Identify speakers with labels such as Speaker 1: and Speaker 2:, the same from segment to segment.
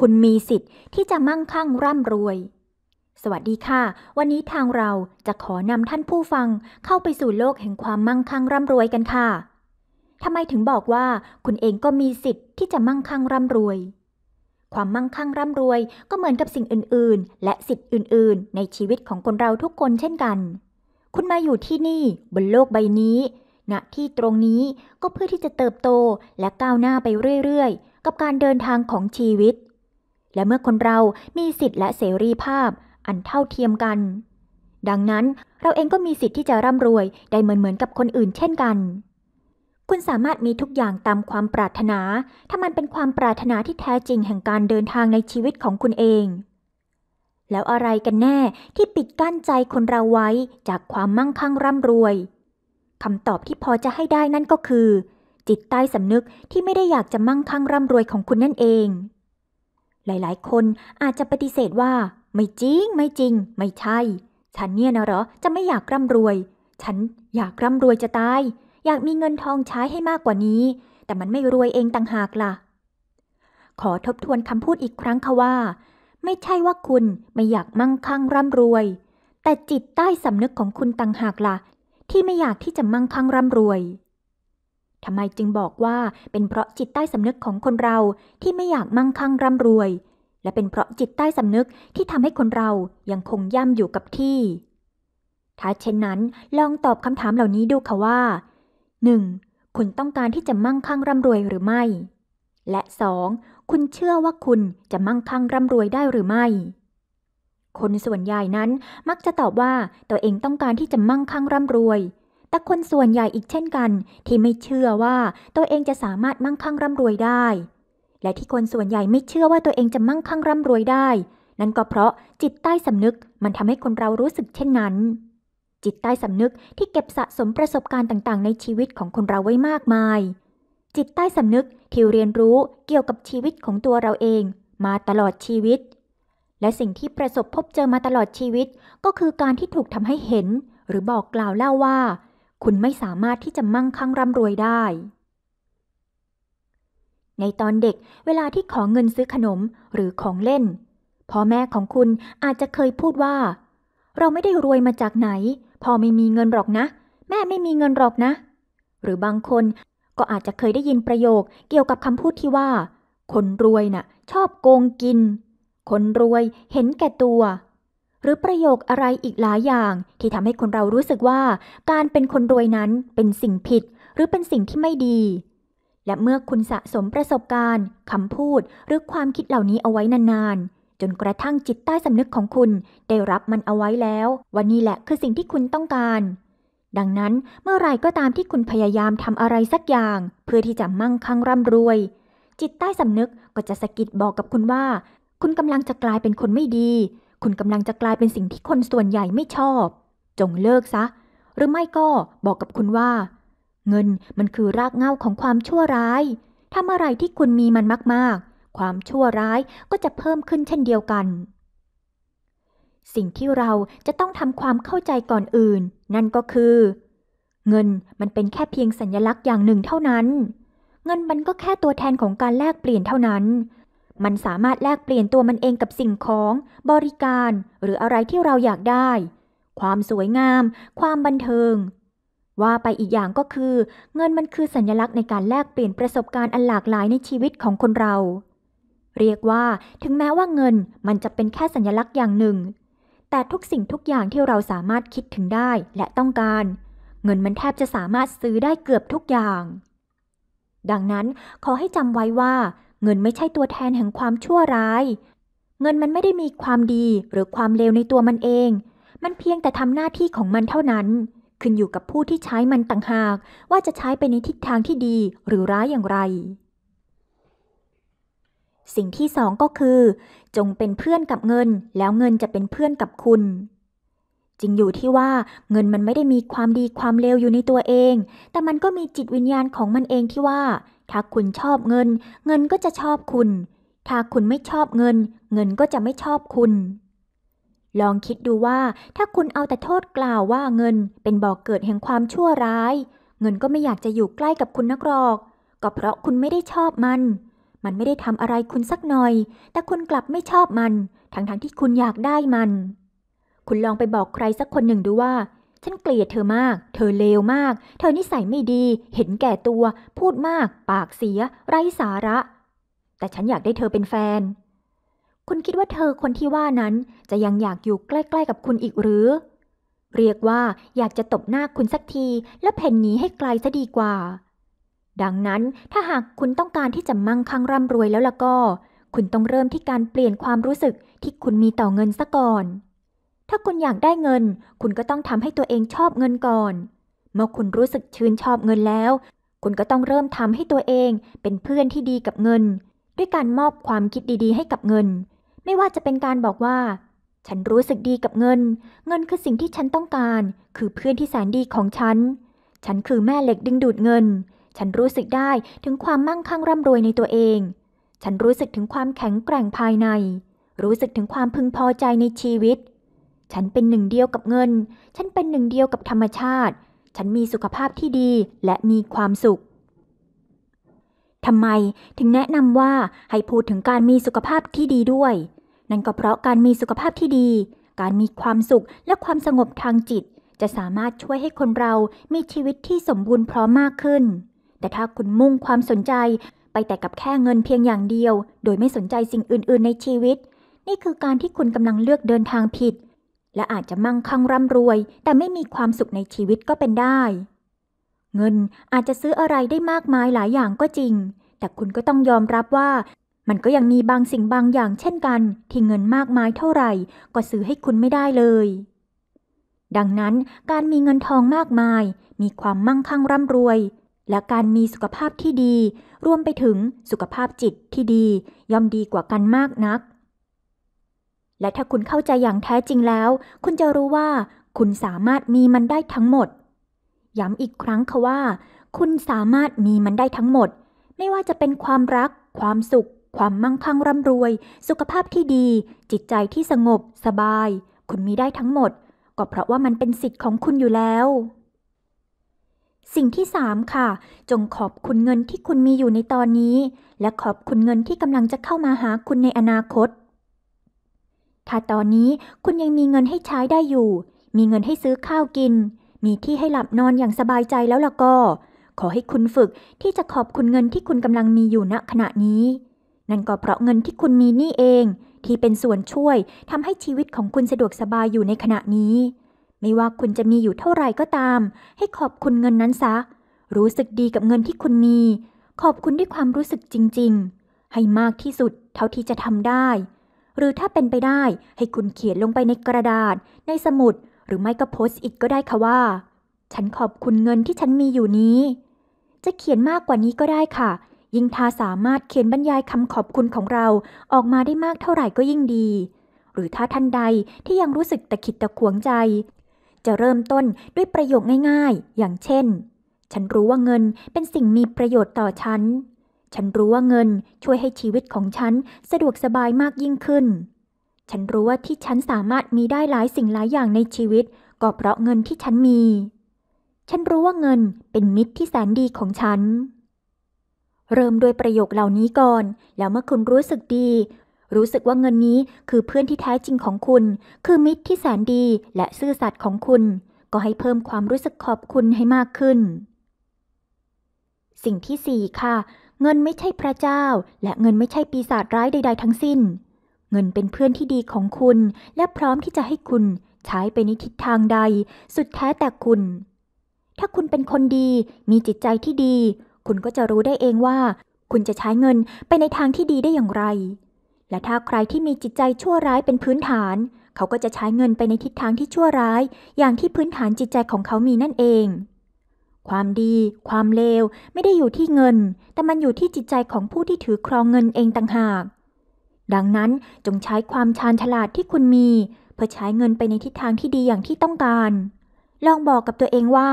Speaker 1: คุณมีสิทธิ์ที่จะมั่งคั่งร่ำรวย สวัสดีค่ะ วันนี้ทางเราจะขอนำท่านผู้ฟังเข้าไปสู่โลกแห่งความมั่งคั่งร่ำรวยกันค่ะทำไมถึงบอกว่า คุณเองก็มีสิทธิ์ที่จะมั่งคั่งร่ำรวย ความมั่งคั่งร่ำรวย ก็ เหมือนกับสิ่งอื่นๆ และสิทธิ์อื่นๆ ในชีวิตของคนเราทุกคนเช่นกัน คุณมาอยู่ที่นี่บนโลกใบนี้ณนะที่ตรงนี้ ก็เพื่อที่จะเติบโตและก้าวหน้าไปเรื่อยๆ กับการเดินทางของชีวิตและเมื่อคนเรามีสิทธิและเสรีภาพ อันเท่าเทียมกัน ดังนั้น เราเองก็มีสิทธิ์ที่จะร่ำรวย ได้เหมือนเหมือนกับคนอื่น เช่นกัน คุณสามารถมีทุกอย่างตามความปรารถนา ถ้ามันเป็นความปรารถนาที่แท้จริงแห่งการเดินทางในชีวิตของคุณเอง แล้วอะไรกันแน่ที่ปิดกั้นใจคนเราไว้ จากความมั่งคั่งร่ำรวยคำตอบที่พอจะให้ได้นั่นก็คือ จิตใต้สำนึกที่ไม่ได้อยากจะมั่งคั่งร่ำรวยของคุณนั่นเองหลาย ๆ คนอาจจะปฏิเสธว่า ไม่จริงไม่จริง ไม่ใช่ ฉันเนี่ยนะหรอจะไม่อยากร่ำรวย ฉันอยากร่ำรวยจะตายอยากมีเงินทองใช้ให้มากกว่านี้ แต่มันไม่รวยเองต่างหากล่ะขอทบทวนคำพูดอีกครั้งค่ะว่า ไม่ใช่ว่าคุณไม่อยากมั่งคั่งร่ำรวย แต่จิตใต้สำนึกของคุณต่างหากล่ะ ที่ไม่อยากที่จะมั่งคั่งร่ำรวยทำไมจึงบอกว่าเป็นเพราะจิตใต้สำนึกของคนเราที่ไม่อยากมั่งคั่งร่ำรวย และเป็นเพราะจิตใต้สำนึกที่ทำให้คนเรายังคงย่ำอยู่กับที่ ถ้าเช่นนั้นลองตอบคำถามเหล่านี้ดูค่ะว่า 1. คุณต้องการที่จะมั่งคั่งร่ำรวยหรือไม่ และ 2. คุณเชื่อว่าคุณจะมั่งคั่งร่ำรวยได้หรือไม่ คนส่วนใหญ่นั้นมักจะตอบว่าตัวเองต้องการที่จะมั่งคั่งร่ำรวยแต่คนส่วนใหญ่อีกเช่นกันที่ไม่เชื่อว่า ตัวเองจะสามารถมั่งคั่งร่ำรวยได้ และที่คนส่วนใหญ่ไม่เชื่อว่าตัวเองจะมั่งคั่งร่ำรวยได้ นั่นก็เพราะ จิตใต้สำนึกมันทำให้คนเรารู้สึกเช่นนั้น จิตใต้สำนึกที่เก็บสะสมประสบการณ์ต่างๆ ในชีวิตของคนเราไว้มากมาย จิตใต้สำนึกที่เรียนรู้เกี่ยวกับชีวิตของตัวเราเอง มาตลอดชีวิต และสิ่งที่ประสบพบเจอมาตลอดชีวิตก็คือการที่ถูกทำให้เห็น หรือบอกกล่าวเล่าว่าคุณไม่สามารถที่จะมั่งคั่งร่ำรวยได้ ในตอนเด็กเวลาที่ขอเงินซื้อขนมหรือของเล่นพ่อแม่ของคุณอาจจะเคยพูดว่า เราไม่ได้รวยมาจากไหนพ่อไม่มีเงินหรอกนะ แม่ไม่มีเงินหรอกนะ หรือบางคนก็อาจจะเคยได้ยินประโยค เกี่ยวกับคำพูดที่ว่า คนรวยนะ่ะชอบโกงกิน คนรวยเห็นแก่ตัวหรือประโยคอะไรอีกหลายอย่าง ที่ทำให้คนเรารู้สึกว่า การเป็นคนรวยนั้นเป็นสิ่งผิด หรือเป็นสิ่งที่ไม่ดี และเมื่อคุณสะสมประสบการณ์คำพูด หรือความคิดเหล่านี้เอาไว้นานๆจนกระทั่งจิตใต้สำนึกของคุณได้รับมันเอาไว้แล้ว วันนี้แหละคือสิ่งที่คุณต้องการ ดังนั้นเมื่อไรก็ตามที่คุณพยายามทำอะไรสักอย่าง เพื่อที่จะมั่งคั่งร่ำรวย จิตใต้สำนึกก็จะสะกิดบอกกับคุณว่า คุณกำลังจะกลายเป็นคนไม่ดีคุณกำลังจะกลายเป็นสิ่งที่คนส่วนใหญ่ไม่ชอบ จงเลิกซะ หรือไม่ก็บอกกับคุณว่า เงินมันคือรากเหง้าของความชั่วร้ายถ้าเมื่อไรที่คุณมีมันมาก ๆ ความชั่วร้ายก็จะเพิ่มขึ้นเช่นเดียวกัน สิ่งที่เราจะต้องทำความเข้าใจก่อนอื่น นั่นก็คือ เงินมันเป็นแค่เพียงสัญลักษณ์อย่างหนึ่งเท่านั้น เงินมันก็แค่ตัวแทนของการแลกเปลี่ยนเท่านั้นมันสามารถแลกเปลี่ยนตัวมันเองกับสิ่งของ บริการหรืออะไรที่เราอยากได้ ความสวยงามความบันเทิง ว่าไปอีกอย่างก็คือ เงินมันคือสัญลักษณ์ในการแลกเปลี่ยนประสบการณ์อันหลากหลายในชีวิตของคนเรา เรียกว่า ถึงแม้ว่าเงินมันจะเป็นแค่สัญลักษณ์อย่างหนึ่ง แต่ทุกสิ่งทุกอย่างที่เราสามารถคิดถึงได้และต้องการ เงินมันแทบจะสามารถซื้อได้เกือบทุกอย่าง ดังนั้นขอให้จำไว้ว่าเงินไม่ใช่ตัวแทนแห่งความชั่วร้าย เงินมันไม่ได้มีความดีหรือความเลวในตัวมันเอง มันเพียงแต่ทำหน้าที่ของมันเท่านั้น ขึ้นอยู่กับผู้ที่ใช้มันต่างหาก ว่าจะใช้ไปในทิศทางที่ดีหรือร้ายอย่างไร สิ่งที่สองก็คือ จงเป็นเพื่อนกับเงินแล้วเงินจะเป็นเพื่อนกับคุณ จริงอยู่ที่ว่า เงินมันไม่ได้มีความดีความเลวอยู่ในตัวเอง แต่มันก็มีจิตวิญญาณของมันเองที่ว่าถ้าคุณชอบเงิน เงินก็จะชอบคุณ ถ้าคุณไม่ชอบเงิน เงินก็จะไม่ชอบคุณ ลองคิดดูว่า ถ้าคุณเอาแต่โทษกล่าวว่าเงินเป็นบ่อกเกิดแห่งความชั่วร้าย เงินก็ไม่อยากจะอยู่ใกล้กับคุณนักหรอก ก็เพราะคุณไม่ได้ชอบมัน มันไม่ได้ทำอะไรคุณสักหน่อย แต่คุณกลับไม่ชอบมัน ทั้งๆทที่คุณอยากได้มัน คุณลองไปบอกใครสักคนหนึ่งดูว่าฉันเกลียดเธอมาก เธอเลวมาก เธอนิสัยไม่ดี เห็นแก่ตัว พูดมาก ปากเสีย ไร้สาระ แต่ฉันอยากได้เธอเป็นแฟน คุณคิดว่าเธอคนที่ว่านั้นจะยังอยากอยู่ใกล้ ๆ กับคุณอีกหรือ เรียกว่าอยากจะตบหน้าคุณสักทีและเพ่นหนีให้ไกลซะดีกว่า ดังนั้นถ้าหากคุณต้องการที่จะมั่งคั่งร่ำรวยแล้วล่ะก็ คุณต้องเริ่มที่การเปลี่ยนความรู้สึกที่คุณมีต่อเงินซะก่อนถ้าคุณอยากได้เงิน คุณก็ต้องทำให้ตัวเองชอบเงินก่อน เมื่อคุณรู้สึกชื่นชอบเงินแล้ว คุณก็ต้องเริ่มทำให้ตัวเองเป็นเพื่อนที่ดีกับเงิน ด้วยการมอบความคิดดีๆให้กับเงิน ไม่ว่าจะเป็นการบอกว่า ฉันรู้สึกดีกับเงิน เงินคือสิ่งที่ฉันต้องการ คือเพื่อนที่แสนดีของฉัน ฉันคือแม่เหล็กดึงดูดเงิน ฉันรู้สึกได้ถึงความมั่งคั่งร่ำรวยในตัวเอง ฉันรู้สึกถึงความแข็งแกร่งภายใน รู้สึกถึงความพึงพอใจในชีวิตฉันเป็นหนึ่งเดียวกับเงิน ฉันเป็นหนึ่งเดียวกับธรรมชาติ ฉันมีสุขภาพที่ดีและมีความสุข ทำไมถึงแนะนำว่าให้พูดถึงการมีสุขภาพที่ดีด้วย นั่นก็เพราะการมีสุขภาพที่ดี การมีความสุขและความสงบทางจิต จะสามารถช่วยให้คนเรามีชีวิตที่สมบูรณ์พร้อมมากขึ้น แต่ถ้าคุณมุ่งความสนใจไปแต่กับแค่เงินเพียงอย่างเดียว โดยไม่สนใจสิ่งอื่น ๆ ในชีวิต นี่คือการที่คุณกำลังเลือกเดินทางผิดและอาจจะมั่งคั่งร่ำรวยแต่ไม่มีความสุขในชีวิตก็เป็นได้ เงินอาจจะซื้ออะไรได้มากมายหลายอย่างก็จริง แต่คุณก็ต้องยอมรับว่ามันก็ยังมีบางสิ่งบางอย่างเช่นกัน ที่เงินมากมายเท่าไหร่ก็ซื้อให้คุณไม่ได้เลย ดังนั้นการมีเงินทองมากมายมีความมั่งคั่งร่ำรวย และการมีสุขภาพที่ดีรวมไปถึงสุขภาพจิตที่ดีย่อมดีกว่ากันมากนักและถ้าคุณเข้าใจอย่างแท้จริงแล้วคุณจะรู้ว่า คุณสามารถมีมันได้ทั้งหมด ย้ำอีกครั้งค่ะว่าคุณสามารถมีมันได้ทั้งหมด ไม่ว่าจะเป็นความรัก ความสุข ความมั่งคั่งร่ำรวย สุขภาพที่ดี จิตใจที่สงบ สบายคุณมีได้ทั้งหมด ก็เพราะว่ามันเป็นสิทธิ์ของคุณอยู่แล้ว สิ่งที่3ค่ะ จงขอบคุณเงินที่คุณมีอยู่ในตอนนี้ และขอบคุณเงินที่กำลังจะเข้ามาหาคุณในอนาคตถ้าตอนนี้คุณยังมีเงินให้ใช้ได้อยู่ มีเงินให้ซื้อข้าวกิน มีที่ให้หลับนอนอย่างสบายใจแล้วละก็ ขอให้คุณฝึกที่จะขอบคุณเงินที่คุณกำลังมีอยู่ณขณะนี้ นั่นก็เพราะเงินที่คุณมีนี่เอง ที่เป็นส่วนช่วยทำให้ชีวิตของคุณสะดวกสบายอยู่ในขณะนี้ ไม่ว่าคุณจะมีอยู่เท่าไหร่ก็ตาม ให้ขอบคุณเงินนั้นซะ รู้สึกดีกับเงินที่คุณมี ขอบคุณด้วยความรู้สึกจริง ๆ ให้มากที่สุด เท่าที่จะทำได้หรือถ้าเป็นไปได้ให้คุณเขียนลงไปในกระดาษ ในสมุด หรือไม่ก็โพสต์อิกก็ได้ค่ะว่า ฉันขอบคุณเงินที่ฉันมีอยู่นี้ จะเขียนมากกว่านี้ก็ได้ค่ะ ยิ่งทาสามารถเขียนบรรยายคำขอบคุณของเราออกมาได้มากเท่าไหร่ก็ยิ่งดี หรือถ้าท่านใดที่ยังรู้สึกตะขิดตะขวงใจ จะเริ่มต้นด้วยประโยคง่าย ๆ อย่างเช่น ฉันรู้ว่าเงินเป็นสิ่งมีประโยชน์ต่อฉันฉันรู้ว่าเงินช่วยให้ชีวิตของฉันสะดวกสบายมากยิ่งขึ้น ฉันรู้ว่าที่ฉันสามารถมีได้หลายสิ่งหลายอย่างในชีวิตก็เพราะเงินที่ฉันมี ฉันรู้ว่าเงินเป็นมิตรที่แสนดีของฉัน เริ่มด้วยประโยคเหล่านี้ก่อน แล้วเมื่อคุณรู้สึกดี รู้สึกว่าเงินนี้คือเพื่อนที่แท้จริงของคุณ คือมิตรที่แสนดี และซื่อสัตย์ของคุณ ก็ให้เพิ่มความรู้สึกขอบคุณให้มากขึ้น สิ่งที่4ค่ะเงินไม่ใช่พระเจ้าและเงินไม่ใช่ปีศาจร้ายใด ๆทั้งสิ้น เงินเป็นเพื่อนที่ดีของคุณและพร้อมที่จะให้คุณใช้ไปในทิศทางใดสุดแท้แต่คุณ ถ้าคุณเป็นคนดี มีจิตใจที่ดี คุณก็จะรู้ได้เองว่าคุณจะใช้เงินไปในทางที่ดีได้อย่างไร และถ้าใครที่มีจิตใจชั่วร้ายเป็นพื้นฐาน เขาก็จะใช้เงินไปในทิศทางที่ชั่วร้ายอย่างที่พื้นฐานจิตใจของเขามีนั่นเองความดีความเลวไม่ได้อยู่ที่เงิน แต่มันอยู่ที่จิตใจของผู้ที่ถือครองเงินเองต่างหาก ดังนั้นจงใช้ความชาญฉลาดที่คุณมี เพื่อใช้เงินไปในทิศทางที่ดีอย่างที่ต้องการ ลองบอกกับตัวเองว่า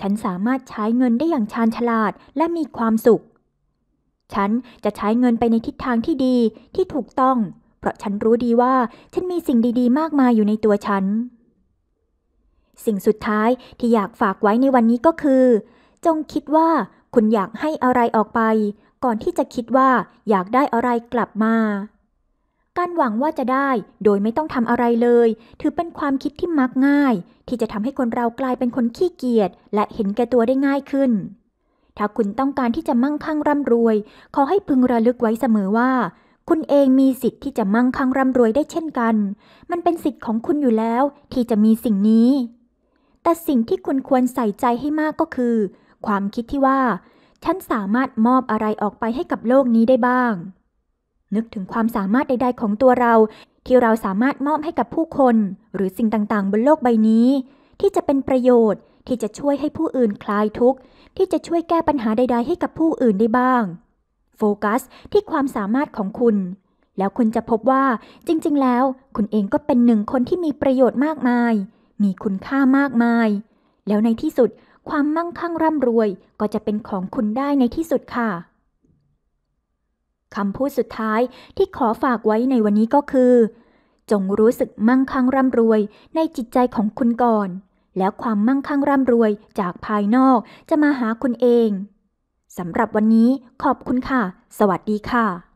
Speaker 1: ฉันสามารถใช้เงินได้อย่างชาญฉลาดและมีความสุข ฉันจะใช้เงินไปในทิศทางที่ดีที่ถูกต้อง เพราะฉันรู้ดีว่าฉันมีสิ่งดี ๆ มากมายอยู่ในตัวฉันสิ่งสุดท้ายที่อยากฝากไว้ในวันนี้ก็คือ จงคิดว่าคุณอยากให้อะไรออกไป ก่อนที่จะคิดว่า อยากได้อะไรกลับมา การหวังว่าจะได้โดยไม่ต้องทำอะไรเลย ถือเป็นความคิดที่มักง่าย ที่จะทำให้คนเรากลายเป็นคนขี้เกียจและเห็นแก่ตัวได้ง่ายขึ้น ถ้าคุณต้องการที่จะมั่งคั่งร่ำรวย ขอให้พึงระลึกไว้เสมอว่า คุณเองมีสิทธิ์ที่จะมั่งคั่งร่ำรวยได้เช่นกัน มันเป็นสิทธิ์ของคุณอยู่แล้ว ที่จะมีสิ่งนี้แต่สิ่งที่คุณควรใส่ใจให้มากก็คือ ความคิดที่ว่า ฉันสามารถมอบอะไรออกไปให้กับโลกนี้ได้บ้าง นึกถึงความสามารถใด ๆ ของตัวเรา ที่เราสามารถมอบให้กับผู้คน หรือสิ่งต่างๆ บนโลกใบนี้ ที่จะเป็นประโยชน์ที่จะช่วยให้ผู้อื่นคลายทุกข์ที่จะช่วยแก้ปัญหาใดๆให้กับผู้อื่นได้บ้าง โฟกัสที่ความสามารถของคุณ แล้วคุณจะพบว่า จริงๆ แล้ว คุณเองก็เป็นหนึ่งคนที่มีประโยชน์มากมายมีคุณค่ามากมาย แล้วในที่สุดความมั่งคั่งร่ำรวยก็จะเป็นของคุณได้ในที่สุดค่ะ คำพูดสุดท้ายที่ขอฝากไว้ในวันนี้ก็คือ จงรู้สึกมั่งคั่งร่ำรวยในจิตใจของคุณก่อน แล้วความมั่งคั่งร่ำรวยจากภายนอกจะมาหาคุณเอง สำหรับวันนี้ขอบคุณค่ะ สวัสดีค่ะ